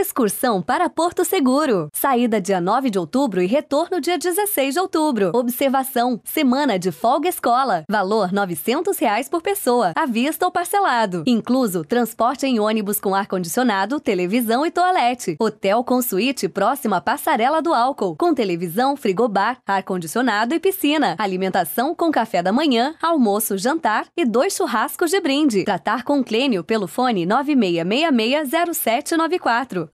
Excursão para Porto Seguro. Saída dia 9 de outubro e retorno dia 16 de outubro. Observação: semana de folga escola. Valor R$ 900 reais por pessoa, à vista ou parcelado. Incluso transporte em ônibus com ar-condicionado, televisão e toalete. Hotel com suíte próximo à passarela do álcool, com televisão, frigobar, ar-condicionado e piscina. Alimentação com café da manhã, almoço, jantar e dois churrascos de brinde. Tratar com Clênio pelo fone 96660794.